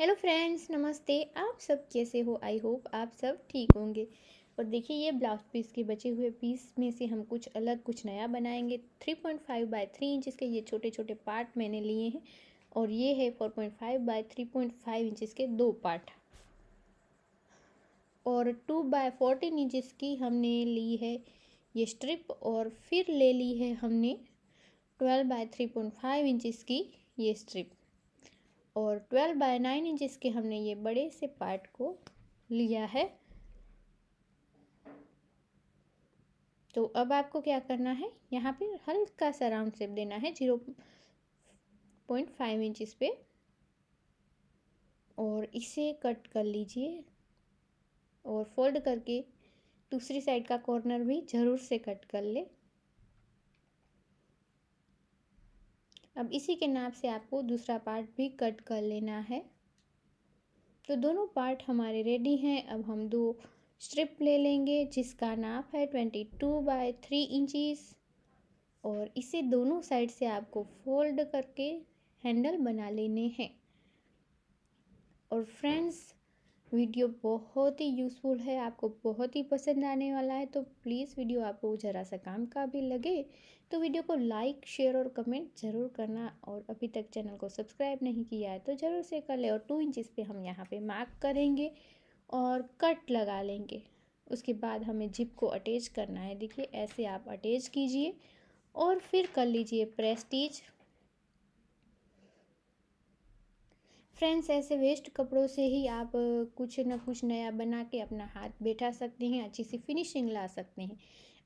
hello friends नमस्ते आप सब कैसे हो आई होप आप सब ठीक होंगे और देखिए ये ब्लाउज पीस के बचे हुए पीस में से हम कुछ अलग कुछ नया बनाएंगे 3.5 point five by three inches के ये छोटे छोटे पार्ट मैंने लिए हैं और ये है 4.5 point five by three point five inches के दो पार्ट और टू बाय फोर्टीन इंचज़ की हमने ली है ये स्ट्रिप और फिर ले ली है हमने twelve by three point five inch की ये स्ट्रिप और ट्वेल्व बाय नाइन इंच के हमने ये बड़े से पार्ट को लिया है तो अब आपको क्या करना है यहाँ पे हल्का सा राउंड शेप देना है जीरो पॉइंट फाइव इंच पे और इसे कट कर लीजिए और फोल्ड करके दूसरी साइड का कॉर्नर भी ज़रूर से कट कर ले अब इसी के नाप से आपको दूसरा पार्ट भी कट कर लेना है तो दोनों पार्ट हमारे रेडी हैं अब हम दो स्ट्रिप ले लेंगे जिसका नाप है twenty two by three inches और इसे दोनों साइड से आपको फोल्ड करके हैंडल बना लेने हैं और फ्रेंड्स वीडियो बहुत ही यूज़फुल है आपको बहुत ही पसंद आने वाला है तो प्लीज़ वीडियो आपको ज़रा सा काम का भी लगे तो वीडियो को लाइक शेयर और कमेंट ज़रूर करना और अभी तक चैनल को सब्सक्राइब नहीं किया है तो ज़रूर से कर ले और टू इंचिस पे हम यहाँ पे मार्क करेंगे और कट लगा लेंगे उसके बाद हमें जिप को अटैच करना है देखिए ऐसे आप अटैच कीजिए और फिर कर लीजिए प्रेस्टीज फ्रेंड्स ऐसे वेस्ट कपड़ों से ही आप कुछ ना कुछ नया बना के अपना हाथ बैठा सकते हैं अच्छी सी फिनिशिंग ला सकते हैं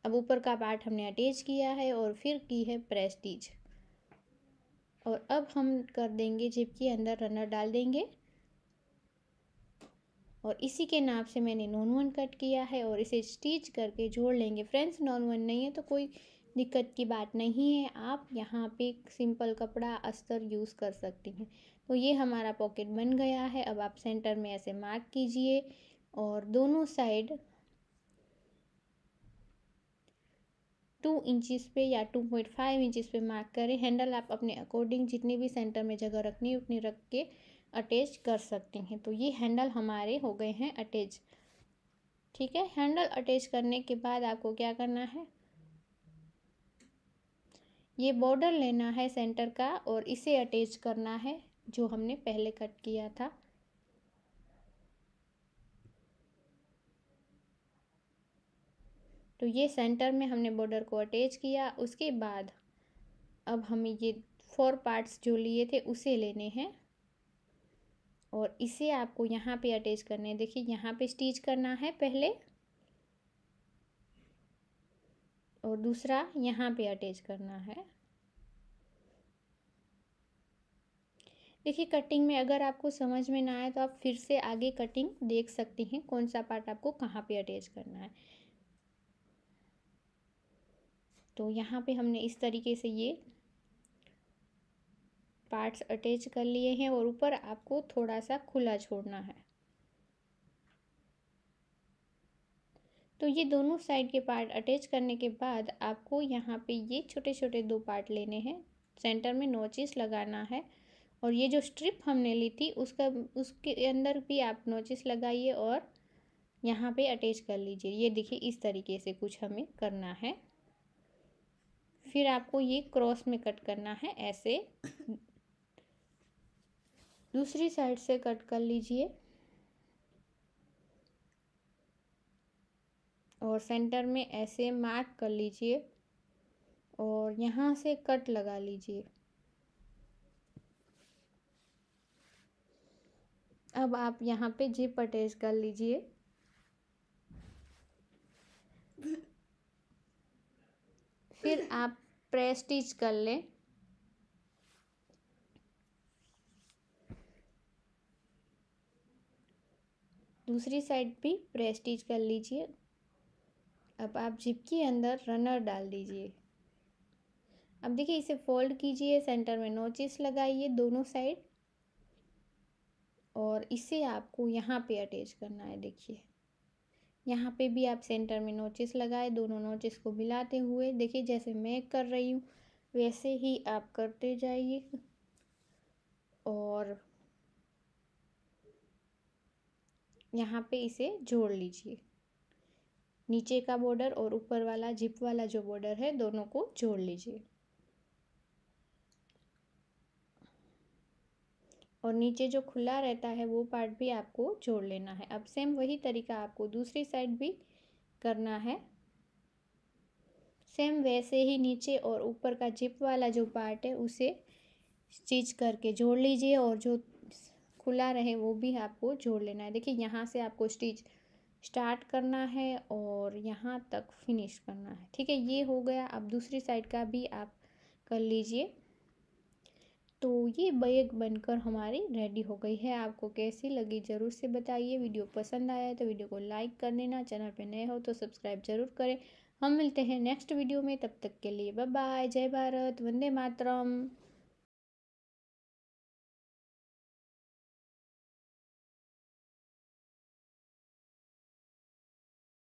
अब ऊपर का पार्ट हमने अटैच किया है और फिर की है प्रेस्टीज और अब हम कर देंगे जिप के अंदर रनर डाल देंगे और इसी के नाप से मैंने नॉन वन कट किया है और इसे स्टिच करके जोड़ लेंगे फ्रेंड्स नॉन वन नहीं है तो कोई दिक्कत की बात नहीं है आप यहाँ पे सिंपल कपड़ा अस्तर यूज़ कर सकती हैं तो ये हमारा पॉकेट बन गया है अब आप सेंटर में ऐसे मार्क कीजिए और दोनों साइड टू इंचिस पे या टू पॉइंट फाइव इंचिस पे मार्क करें हैंडल आप अपने अकॉर्डिंग जितनी भी सेंटर में जगह रखनी है उतनी रख के अटैच कर सकते हैं तो ये हैंडल हमारे हो गए हैं अटैच ठीक है हैंडल अटैच करने के बाद आपको क्या करना है ये बॉर्डर लेना है सेंटर का और इसे अटैच करना है जो हमने पहले कट किया था तो ये सेंटर में हमने बॉर्डर को अटैच किया उसके बाद अब हमें ये फोर पार्ट्स जो लिए थे उसे लेने हैं और इसे आपको यहाँ पे अटैच करने देखिए यहाँ पे स्टिच करना है पहले और दूसरा यहाँ पे अटैच करना है देखिए कटिंग में अगर आपको समझ में ना आए तो आप फिर से आगे कटिंग देख सकती हैं कौन सा पार्ट आपको कहाँ पे अटैच करना है तो यहाँ पे हमने इस तरीके से ये पार्ट्स अटैच कर लिए हैं और ऊपर आपको थोड़ा सा खुला छोड़ना है तो ये दोनों साइड के पार्ट अटैच करने के बाद आपको यहाँ पे ये छोटे छोटे दो पार्ट लेने हैं सेंटर में नोचिस लगाना है और ये जो स्ट्रिप हमने ली थी उसका उसके अंदर भी आप नोचिस लगाइए और यहाँ पे अटैच कर लीजिए ये देखिए इस तरीके से कुछ हमें करना है फिर आपको ये क्रॉस में कट करना है ऐसे दूसरी साइड से कट कर लीजिए और सेंटर में ऐसे मार्क कर लीजिए और यहाँ से कट लगा लीजिए अब आप यहाँ पे जिप अटैच कर लीजिए फिर आप प्रेस स्टिच कर लें दूसरी साइड भी प्रेस स्टिच कर लीजिए अब आप जिप के अंदर रनर डाल दीजिए अब देखिए इसे फोल्ड कीजिए सेंटर में नोचिस लगाइए दोनों साइड और इसे आपको यहाँ पे अटैच करना है देखिए यहाँ पे भी आप सेंटर में नोचिस लगाए दोनों नोचिस को मिलाते हुए देखिए जैसे मैं कर रही हूँ वैसे ही आप करते जाइए और यहाँ पे इसे जोड़ लीजिए नीचे का बॉर्डर और ऊपर वाला जिप वाला जो बॉर्डर है दोनों को जोड़ लीजिए और नीचे जो खुला रहता है वो पार्ट भी आपको जोड़ लेना है अब सेम वही तरीका आपको दूसरी साइड भी करना है सेम वैसे ही नीचे और ऊपर का जिप वाला जो पार्ट है उसे स्टिच करके जोड़ लीजिए और जो खुला रहे वो भी आपको जोड़ लेना है देखिए यहाँ से आपको स्टिच स्टार्ट करना है और यहाँ तक फिनिश करना है ठीक है ये हो गया अब दूसरी साइड का भी आप कर लीजिए तो ये बैग बनकर हमारी रेडी हो गई है आपको कैसी लगी ज़रूर से बताइए वीडियो पसंद आया है तो वीडियो को लाइक कर देना चैनल पे नए हो तो सब्सक्राइब ज़रूर करें हम मिलते हैं नेक्स्ट वीडियो में तब तक के लिए बाय बाय जय भारत वंदे मातरम